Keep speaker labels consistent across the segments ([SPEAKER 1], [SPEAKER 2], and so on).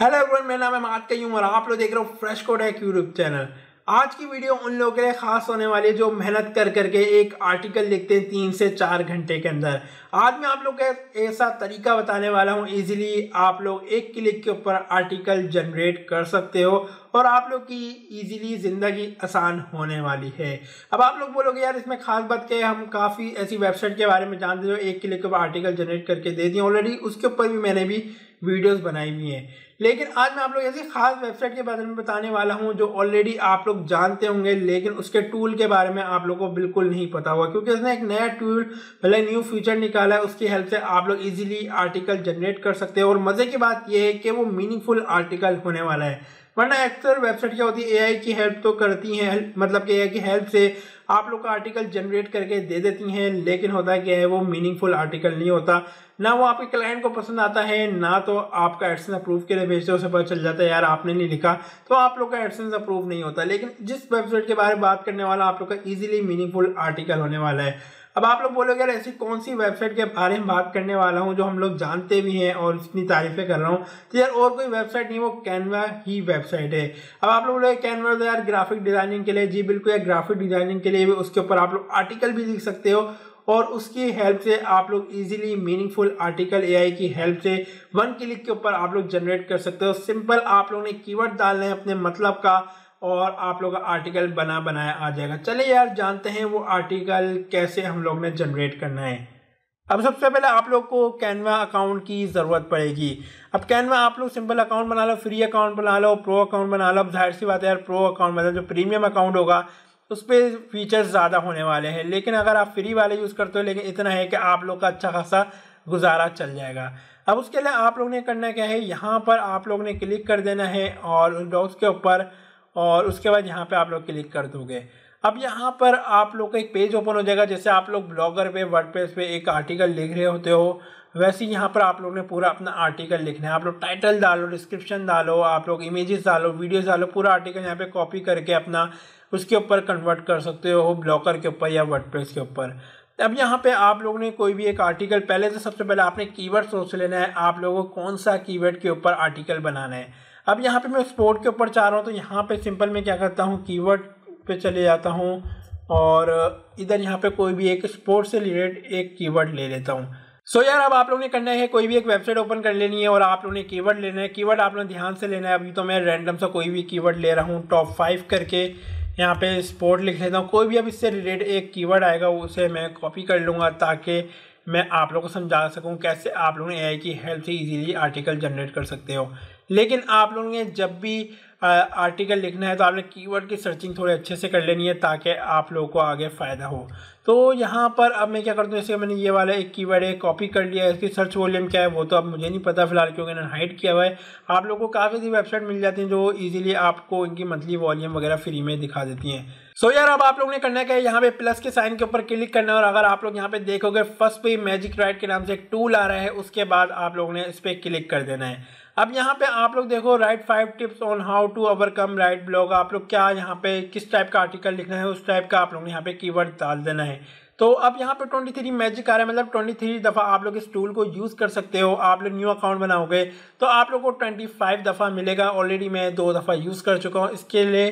[SPEAKER 1] hello everyone मेरा नाम है मात कयूं और आप लोग देख रहे हो फ्रेश कोड है यूट्यूब चैनल आज की वीडियो उन लोगों के लिए खास होने वाली है जो मेहनत कर करके एक आर्टिकल लिखते हैं तीन से चार घंटे के अंदर आज मैं आप लोग का ऐसा तरीका बताने वाला हूं इजीली आप लोग एक क्लिक के ऊपर आर्टिकल जनरेट कर सकते हो और आप लोग की इजीली ज़िंदगी आसान होने वाली है अब आप लोग बोलोगे यार इसमें खास बात क्या है हम काफ़ी ऐसी वेबसाइट के बारे में जानते जो एक क्लिक के ऊपर आर्टिकल जनरेट करके दे दिए ऑलरेडी उसके ऊपर भी मैंने भी वीडियोज़ बनाई हुई हैं लेकिन आज मैं आप लोग ऐसी खास वेबसाइट के बारे में बताने वाला हूँ जो ऑलरेडी आप लोग जानते होंगे लेकिन उसके टूल के बारे में आप लोगों को बिल्कुल नहीं पता हुआ क्योंकि उसने एक नया टूल भले न्यू फीचर निकाला है उसकी हेल्प से आप लोग इजीली आर्टिकल जनरेट कर सकते हैं और मज़े की बात यह है कि वो मीनिंगफुल आर्टिकल होने वाला है वरना अक्सर वेबसाइट क्या होती है ए की हेल्प तो करती हैं मतलब कि ए की हेल्प से आप लोग का आर्टिकल जनरेट करके दे देती हैं लेकिन होता क्या है वो मीनिंगफुल आर्टिकल नहीं होता ना वो आपके क्लाइंट को पसंद आता है ना तो आपका एडसेंस अप्रूव के लिए भेजते हो उसे पता चल जाता है यार आपने नहीं लिखा तो आप लोग का एडसेंस अप्रूव नहीं होता लेकिन जिस वेबसाइट के बारे में बात करने वाला आप लोग का ईजिली मीनिंगफुल आर्टिकल होने वाला है अब आप लोग बोलोगे यार ऐसी कौन सी वेबसाइट के बारे में बात करने वाला हूँ जो हम लोग जानते भी हैं और इतनी तारीफें कर रहा हूँ तो यार और कोई वेबसाइट नहीं वो कैनवा ही वेबसाइट है अब आप लोग बोलोगे कैनवा तो यार ग्राफिक डिजाइनिंग के लिए जी बिल्कुल यार ग्राफिक डिजाइनिंग के लिए भी उसके ऊपर आप लोग आर्टिकल भी लिख सकते हो और उसकी हेल्प से आप लोग इजीली मीनिंगफुल आर्टिकल एआई की हेल्प से वन क्लिक के ऊपर आप लोग जनरेट कर सकते हो सिंपल आप लोग ने कीवर्ड डालने अपने मतलब का और आप लोग का आर्टिकल बना बनाया आ जाएगा चले यार जानते हैं वो आर्टिकल कैसे हम लोग ने जनरेट करना है अब सबसे पहले आप लोग को कैनवा अकाउंट की ज़रूरत पड़ेगी अब कैनवा आप लोग सिंपल अकाउंट बना लो फ्री अकाउंट बना लो प्रो अकाउंट बना लो अब जाहिर सी बात है यार प्रो अकाउंट मतलब जो प्रीमियम अकाउंट होगा उस पर फीचर्स ज़्यादा होने वाले हैं लेकिन अगर आप फ्री वाले यूज़ करते हो लेकिन इतना है कि आप लोग का अच्छा खासा गुजारा चल जाएगा अब उसके लिए आप लोग ने करना क्या है यहाँ पर आप लोग ने क्लिक कर देना है और डॉक्स के ऊपर और उसके बाद यहाँ पे आप लोग क्लिक कर दोगे अब यहाँ पर आप लोग का एक पेज ओपन हो जाएगा जैसे आप लोग ब्लॉगर पे वर्डप्रेस पे एक आर्टिकल लिख रहे होते हो वैसे यहाँ पर आप लोग ने पूरा अपना आर्टिकल लिखना है आप लोग टाइटल डालो डिस्क्रिप्शन डालो आप लोग इमेजेस डालो वीडियोस डालो पूरा आर्टिकल यहाँ पे कॉपी करके अपना उसके ऊपर कन्वर्ट कर सकते हो ब्लॉगर के ऊपर या वर्डप्रेस के ऊपर अब यहाँ पे आप लोगों ने कोई भी एक आर्टिकल पहले से तो सबसे पहले आपने कीवर्ड सोच लेना है आप लोगों को कौन सा कीवर्ड के ऊपर आर्टिकल बनाना है अब यहाँ पे मैं स्पोर्ट के ऊपर चाह रहा हूँ तो यहाँ पे सिंपल मैं क्या करता हूँ कीवर्ड पे चले जाता हूँ और इधर यहाँ पे कोई भी एक स्पोर्ट से रिलेटेड एक कीवर्ड ले लेता हूँ सो so यार अब आप लोगों ने करना है कोई भी एक वेबसाइट ओपन कर लेनी है और आप लोगों ने कीवर्ड लेना है कीवर्ड आप लोगों ने ध्यान से लेना है अभी तो मैं रैंडम सा कोई भी कीवर्ड ले रहा हूँ टॉप फाइव करके यहाँ पे स्पोर्ट लिख लेता हूँ कोई भी अब इससे रिलेटेड एक कीवर्ड आएगा उसे मैं कॉपी कर लूँगा ताकि मैं आप लोगों को समझा सकूँ कैसे आप लोगों ने ए की हेल्प से ईजीली आर्टिकल जनरेट कर सकते हो लेकिन आप लोगों ने जब भी आर्टिकल लिखना है तो आपने कीवर्ड की सर्चिंग थोड़ी अच्छे से कर लेनी है ताकि आप लोगों को आगे फ़ायदा हो तो यहाँ पर अब मैं क्या करता हूँ जैसे मैंने ये वाला एक कीवर्ड है कॉपी कर लिया है इसकी सर्च वॉल्यूम क्या है वो तो अब मुझे नहीं पता फिलहाल क्योंकि मैंने हाइड किया हुआ है आप लोगों को काफ़ी सी वेबसाइट मिल जाती हैं जो ईजिली आपको इनकी मंथली वॉल्यूम वगैरह फ्री में दिखा देती हैं सो so यार अब आप लोग ने करना क्या है यहाँ पे प्लस के साइन के ऊपर क्लिक करना है और अगर आप लोग यहाँ पे देखोगे फर्स्ट पे मैजिक राइट के नाम से एक टूल आ रहा है उसके बाद आप लोग ने इस पर क्लिक कर देना है अब यहाँ पे आप लोग देखो write five tips on how to overcome write blog आप लोग क्या यहाँ पे किस टाइप का आर्टिकल लिखना है उस टाइप का आप लोग ने यहाँ पे की डाल देना है तो अब यहाँ पे 23 मैजिक आ रहा है मतलब 23 दफ़ा आप लोग इस टूल को यूज़ कर सकते हो आप लोग न्यू अकाउंट बनाओगे तो आप लोग को 25 दफ़ा मिलेगा ऑलरेडी मैं दो दफ़ा यूज़ कर चुका हूँ इसके लिए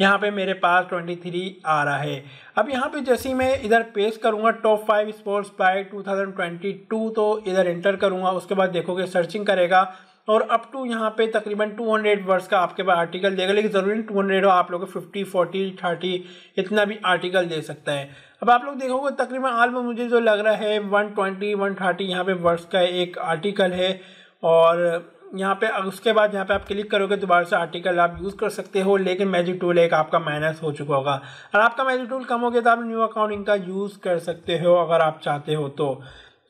[SPEAKER 1] यहाँ पे मेरे पास 23 आ रहा है अब यहाँ पे जैसे ही मैं इधर पेश करूँगा टॉप फाइव स्पोर्ट्स बाय 2022 तो इधर एंटर करूँगा उसके बाद देखोगे सर्चिंग करेगा और अप टू यहाँ पे तकरीबन 200 वर्ड्स का आपके पास आर्टिकल देगा लेकिन ज़रूरी टू 200 हो आप लोग 50 40 30 इतना भी आर्टिकल दे सकता है अब आप लोग देखोगे तकरीबन आल में मुझे जो लग रहा है 120 130 यहाँ पर वर्ड्स का एक आर्टिकल है और यहाँ पे उसके बाद यहाँ पे आप क्लिक करोगे दोबारा से आर्टिकल आप यूज़ कर सकते हो लेकिन मैजिक टूल एक आपका माइनस हो चुका होगा और आपका मैजिक टूल कम हो गया तो आप न्यू अकाउंट का यूज़ कर सकते हो अगर आप चाहते हो तो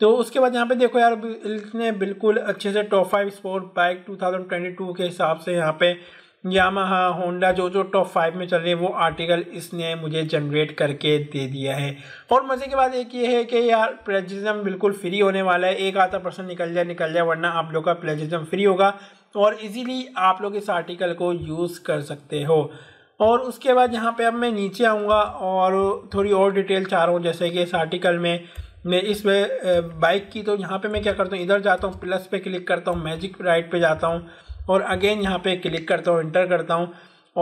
[SPEAKER 1] तो उसके बाद यहाँ पे देखो यार इसने बिल्कुल अच्छे से टॉप फाइव स्पोर्ट बाइक 2022 के हिसाब से यहाँ पे यामाहा होंडा जो जो टॉप फाइव में चल रहे हैं वो आर्टिकल इसने मुझे जनरेट करके दे दिया है और मज़े की बात एक ये है कि यार प्लेजिज्म बिल्कुल फ्री होने वाला है एक आधा परसेंट निकल जाए निकल जाए वरना आप लोग का प्लेजिज्म फ्री होगा और इजीली आप लोग इस आर्टिकल को यूज़ कर सकते हो और उसके बाद यहाँ पर अब मैं नीचे आऊँगा और थोड़ी और डिटेल चाह रहा हूँ जैसे कि इस आर्टिकल में मैं इस बाइक की तो यहाँ पर मैं क्या करता हूँ इधर जाता हूँ प्लस पे क्लिक करता हूँ मैजिक राइट पर जाता हूँ और अगेन यहाँ पे क्लिक करता हूँ इंटर करता हूँ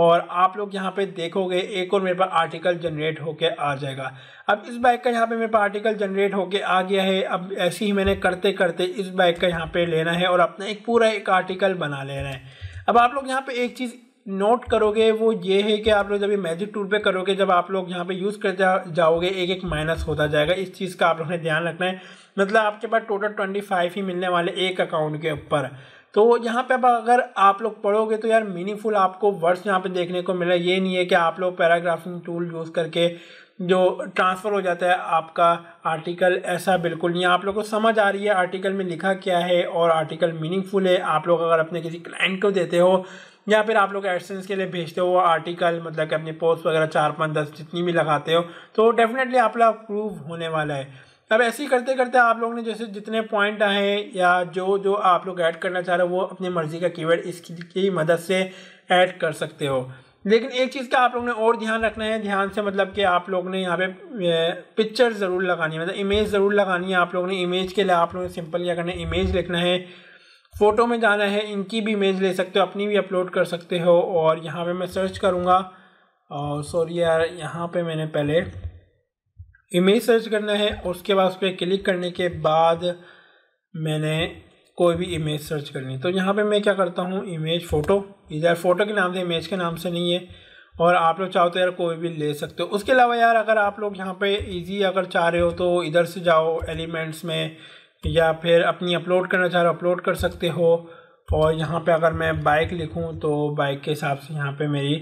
[SPEAKER 1] और आप लोग यहाँ पे देखोगे एक और मेरे पास आर्टिकल जनरेट होके आ जाएगा अब इस बाइक का यहाँ पे मेरे पास आर्टिकल जनरेट होके आ गया है अब ऐसे ही मैंने करते करते इस बाइक का यहाँ पे लेना है और अपना एक पूरा एक आर्टिकल बना लेना है अब आप लोग यहाँ पे एक चीज़ नोट करोगे वो ये है कि आप लोग जब ये मैजिक टूल पे करोगे जब आप लोग यहाँ पे यूज़ कर जा, जाओगे एक एक माइनस होता जाएगा इस चीज़ का आप लोग ने ध्यान रखना है मतलब आपके पास टोटल ट्वेंटी फाइव ही मिलने वाले एक अकाउंट के ऊपर तो यहाँ पे अब अगर आप लोग पढ़ोगे तो यार मीनिंगफुल आपको वर्ड्स यहाँ पे देखने को मिला ये नहीं है कि आप लोग पैराग्राफिंग टूल यूज़ करके जो ट्रांसफ़र हो जाता है आपका आर्टिकल ऐसा बिल्कुल नहीं आप लोग को समझ आ रही है आर्टिकल में लिखा क्या है और आर्टिकल मीनिंगफुल है आप लोग अगर अपने किसी क्लाइंट को देते हो या फिर आप लोग एडसेंस के लिए भेजते हो आर्टिकल मतलब कि अपनी पोस्ट वगैरह चार पाँच दस जितनी भी लगाते हो तो डेफिनेटली आप लोग अप्रूव होने वाला है अब ऐसे ही करते करते आप लोगों ने जैसे जितने पॉइंट आए या जो जो आप लोग ऐड करना चाह रहे हो वो अपनी मर्ज़ी का कीवर्ड इसकी मदद से ऐड कर सकते हो लेकिन एक चीज़ का आप लोगों ने और ध्यान रखना है ध्यान से मतलब कि आप लोग ने यहाँ पे पिक्चर ज़रूर लगानी है मतलब इमेज ज़रूर लगानी है आप लोगों ने इमेज के लिए आप लोगों ने सिंपल क्या करना है इमेज लिखना है फ़ोटो में जाना है इनकी भी इमेज ले सकते हो अपनी भी अपलोड कर सकते हो और यहाँ पर मैं सर्च करूँगा और सॉरी यार यहाँ पर मैंने पहले इमेज सर्च करना है उसके बाद उस पर क्लिक करने के बाद मैंने कोई भी इमेज सर्च करनी तो यहाँ पे मैं क्या करता हूँ इमेज फ़ोटो इधर फ़ोटो के नाम से इमेज के नाम से नहीं है और आप लोग चाहो तो यार कोई भी ले सकते हो उसके अलावा यार अगर आप लोग यहाँ पे इजी अगर चाह रहे हो तो इधर से जाओ एलिमेंट्स में या फिर अपनी अपलोड करना चाह रहे हो अपलोड कर सकते हो और यहाँ पर अगर मैं बाइक लिखूँ तो बाइक के हिसाब से यहाँ पर मेरी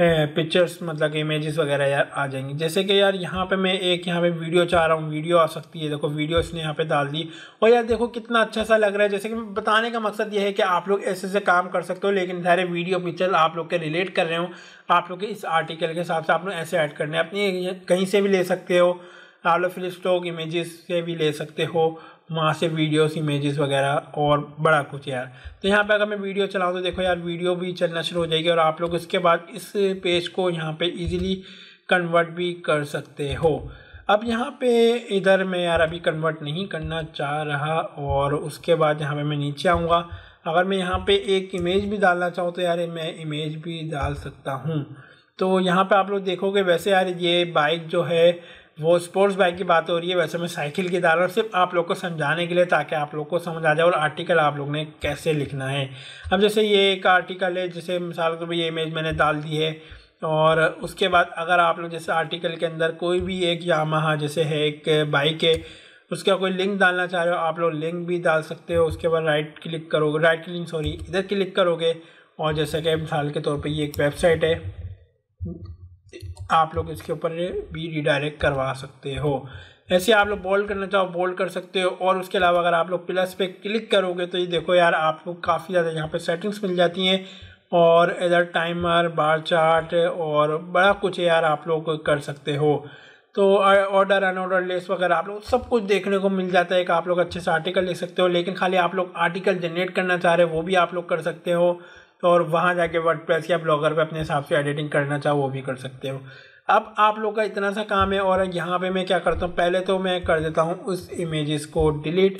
[SPEAKER 1] पिक्चर्स मतलब कि इमेजेस वगैरह यार आ जाएंगी जैसे कि यार यहाँ पे मैं एक यहाँ पे वीडियो चाह रहा हूँ वीडियो आ सकती है देखो वीडियो इसने यहाँ पे डाल दी और यार देखो कितना अच्छा सा लग रहा है जैसे कि बताने का मकसद ये है कि आप लोग ऐसे ऐसे काम कर सकते हो लेकिन सारे वीडियो पिक्चर आप लोग के रिलेट कर रहे हो आप लोग के इस आर्टिकल के हिसाब से आप लोग ऐसे ऐड करने अपनी कहीं से भी ले सकते हो आप लोग फ्लिप स्टॉक से भी ले सकते हो वहाँ से वीडियोस इमेजेस वगैरह और बड़ा कुछ यार तो यहाँ पे अगर मैं वीडियो चलाऊँ तो देखो यार वीडियो भी चलना शुरू हो जाएगी और आप लोग इसके बाद इस पेज को यहाँ पे इजीली कन्वर्ट भी कर सकते हो अब यहाँ पे इधर मैं यार अभी कन्वर्ट नहीं करना चाह रहा और उसके बाद यहाँ पे मैं नीचे आऊँगा अगर मैं यहाँ पर एक इमेज भी डालना चाहूँ तो यार मैं इमेज भी डाल सकता हूँ तो यहाँ पर आप लोग देखोगे वैसे यार ये बाइक जो है वो स्पोर्ट्स बाइक की बात हो रही है वैसे मैं साइकिल की डाल रहा हूँ सिर्फ आप लोग को समझाने के लिए ताकि आप लोग को समझ आ जाए और आर्टिकल आप लोग ने कैसे लिखना है अब जैसे ये एक आर्टिकल है जैसे मिसाल के ये इमेज मैंने डाल दी है और उसके बाद अगर आप लोग जैसे आर्टिकल के अंदर कोई भी एक यामाहा जैसे है एक बाइक है उसका कोई लिंक डालना चाह रहे हो आप लोग लिंक भी डाल सकते हो उसके बाद राइट क्लिक करोगे राइट क्लिक सॉरी इधर क्लिक करोगे और जैसा कि मिसाल के तौर पर ये एक वेबसाइट है आप लोग इसके ऊपर भी रिडायरेक्ट करवा सकते हो ऐसे आप लोग बोल्ड करना चाहो बोल्ड कर सकते हो और उसके अलावा अगर आप लोग प्लस पे क्लिक करोगे तो ये देखो यार आपको काफ़ी ज़्यादा यहाँ पे सेटिंग्स मिल जाती हैं और इधर टाइमर बार चार्ट और बड़ा कुछ यार आप लोग कर सकते हो तो ऑर्डर अनऑर्डर लेस वगैरह आप लोग सब कुछ देखने को मिल जाता है कि आप लोग अच्छे से आर्टिकल लिख सकते हो लेकिन खाली आप लोग आर्टिकल जनरेट करना चाह रहे हो वो भी आप लोग कर सकते हो और वहाँ जाके वर्ड या ब्लॉगर पे अपने हिसाब से एडिटिंग करना चाहो वो भी कर सकते हो अब आप लोग का इतना सा काम है और यहाँ पे मैं क्या करता हूँ पहले तो मैं कर देता हूँ उस इमेजेस को डिलीट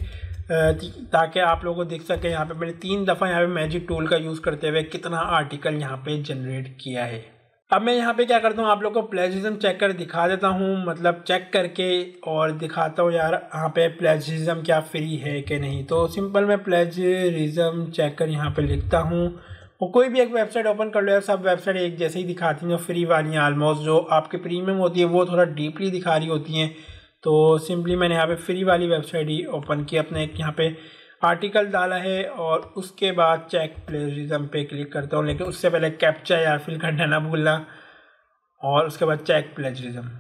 [SPEAKER 1] ताकि आप लोगों को दिख सके यहाँ पे मैंने तीन दफ़ा यहाँ पे मैजिक टूल का यूज़ करते हुए कितना आर्टिकल यहाँ पे जनरेट किया है अब मैं यहाँ पे क्या करता हूँ आप लोग को प्लेजिज़म चेक कर दिखा देता हूँ मतलब चेक करके और दिखाता हूँ यार यहाँ पे प्लेजिजम क्या फ्री है कि नहीं तो सिंपल मैं प्लेजिज़म चेक कर यहाँ पर लिखता हूँ और कोई भी एक वेबसाइट ओपन कर लो यार सब वेबसाइट एक जैसे ही दिखाती हैं जो फ्री वाली हैं आलमोस्ट जो आपके प्रीमियम होती है वो थोड़ा डीपली दिखा रही होती हैं तो सिंपली मैंने यहाँ पे फ्री वाली वेबसाइट ही ओपन की अपने एक यहाँ पे आर्टिकल डाला है और उसके बाद चेक प्लेजरिज्म पे क्लिक करता हूँ लेकिन उससे पहले कैप्चा या फिल करना ना भूलना और उसके बाद चेक प्लेजरिज्म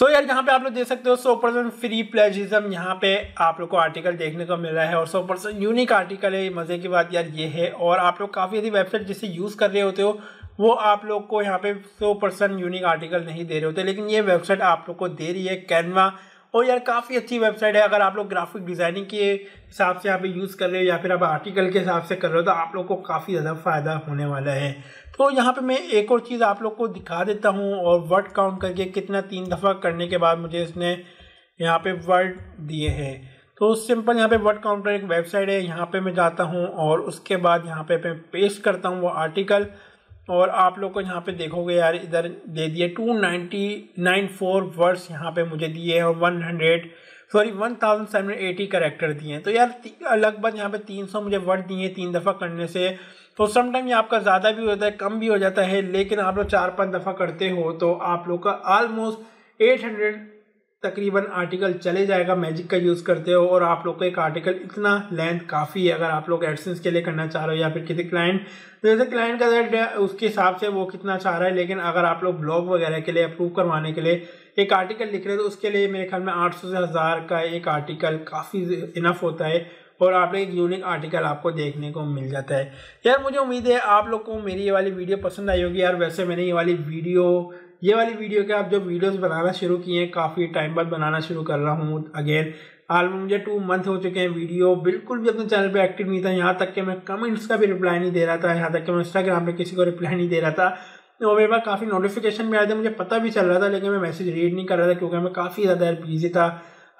[SPEAKER 1] सो so, यार यहाँ पे आप लोग देख सकते हो 100 परसेंट फ्री प्लेजिज्म यहाँ पे आप लोग को आर्टिकल देखने को मिल रहा है और 100 परसेंट यूनिक आर्टिकल है मज़े की बात यार ये है और आप लोग काफ़ी यदि वेबसाइट जिसे यूज़ कर रहे होते हो वो आप लोग को यहाँ पे 100 परसेंट यूनिक आर्टिकल नहीं दे रहे होते लेकिन ये वेबसाइट आप लोग को दे रही है कैनवा और यार काफ़ी अच्छी वेबसाइट है अगर आप लोग ग्राफिक डिज़ाइनिंग के हिसाब से यहाँ पे यूज़ कर रहे हो या फिर आप आर्टिकल के हिसाब से कर रहे हो तो आप लोग को काफ़ी ज़्यादा फ़ायदा होने वाला है तो यहाँ पे मैं एक और चीज़ आप लोग को दिखा देता हूँ और वर्ड काउंट करके कितना तीन दफ़ा करने के बाद मुझे इसने यहाँ पर वर्ड दिए हैं तो सिंपल यहाँ पर वर्ड काउंटर एक वेबसाइट है यहाँ पर मैं जाता हूँ और उसके बाद यहाँ पर मैं पेस्ट करता हूँ वो आर्टिकल और आप लोग को यहाँ पे देखोगे यार इधर दे दिए two ninety nine four words यहाँ पे मुझे दिए और one hundred sorry one thousand seven eighty character दिए हैं तो यार लगभग यहाँ पे तीन सौ मुझे वर्ड दिए तीन दफ़ा करने से तो समटाइम ये आपका ज़्यादा भी हो जाता है कम भी हो जाता है लेकिन आप लोग चार पाँच दफ़ा करते हो तो आप लोग का आलमोस्ट एट हंड्रेड तकरीबन आर्टिकल चले जाएगा मैजिक का यूज़ करते हो और आप लोग को एक आर्टिकल इतना लेंथ काफ़ी है अगर आप लोग एडसेंस के लिए करना चाह रहे हो या फिर किसी क्लाइंट तो जैसे क्लाइंट का रेट उसके हिसाब से वो कितना चाह रहा है लेकिन अगर आप लोग ब्लॉग वगैरह के लिए अप्रूव करवाने के लिए एक आर्टिकल लिख रहे हो तो उसके लिए मेरे ख्याल में आठ सौ से हज़ार का एक आर्टिकल काफ़ी इनफ होता है और आप लोग एक यूनिक आर्टिकल आपको देखने को मिल जाता है यार मुझे उम्मीद है आप लोग को मेरी ये वाली वीडियो पसंद आई होगी यार वैसे मैंने ये वाली वीडियो ये वाली वीडियो के आप जो वीडियोस बनाना शुरू किए हैं काफ़ी टाइम बाद बनाना शुरू कर रहा हूँ अगेन आलमोस्ट मुझे टू मंथ हो चुके हैं वीडियो बिल्कुल भी अपने चैनल पे एक्टिव नहीं था यहाँ तक कि मैं कमेंट्स का भी रिप्लाई नहीं दे रहा था यहाँ तक कि मैं इंस्टाग्राम पर किसी को रिप्लाई नहीं दे रहा था और मेरे पास काफ़ी नोटिफिकेशन भी आए थे मुझे पता भी चल रहा था लेकिन मैं मैसेज रीड नहीं कर रहा था क्योंकि मैं काफ़ी ज़्यादा बिजी था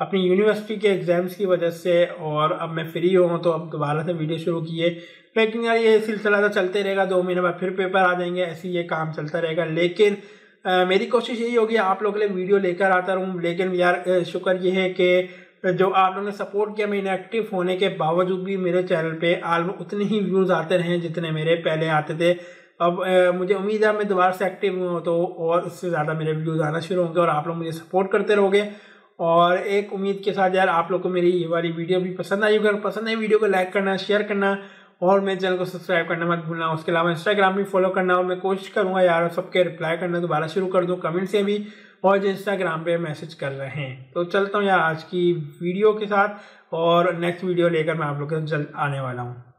[SPEAKER 1] अपनी यूनिवर्सिटी के एग्ज़ाम्स की वजह से और अब मैं फ्री हूँ तो अब दोबारा से वीडियो शुरू किए लेकिन यार ये सिलसिला तो चलते रहेगा दो महीने बाद फिर पेपर आ जाएंगे ऐसे ये काम चलता रहेगा लेकिन मेरी कोशिश यही होगी आप लोगों के लिए वीडियो लेकर आता रहूँ लेकिन यार शुक्र ये है कि जो आप लोगों ने सपोर्ट किया मैं इनएक्टिव होने के बावजूद भी मेरे चैनल पे आल उतने ही व्यूज़ आते रहे जितने मेरे पहले आते थे अब मुझे उम्मीद है मैं दोबारा से एक्टिव हूँ तो और उससे ज़्यादा मेरे व्यूज़ आना शुरू होंगे और आप लोग मुझे सपोर्ट करते रहोगे और एक उम्मीद के साथ यार आप लोग को मेरी ये वाली वीडियो भी पसंद आई होगी अगर पसंद आई वीडियो को लाइक करना शेयर करना और मेरे चैनल को सब्सक्राइब करना मत भूलना उसके अलावा इंस्टाग्राम भी फॉलो करना और मैं कोशिश करूँगा यार सबके रिप्लाई करना दोबारा शुरू कर दूँ कमेंट से भी और जो इंस्टाग्राम पे मैसेज कर रहे हैं तो चलता हूँ यार आज की वीडियो के साथ और नेक्स्ट वीडियो लेकर मैं आप लोग के जल्द आने वाला हूँ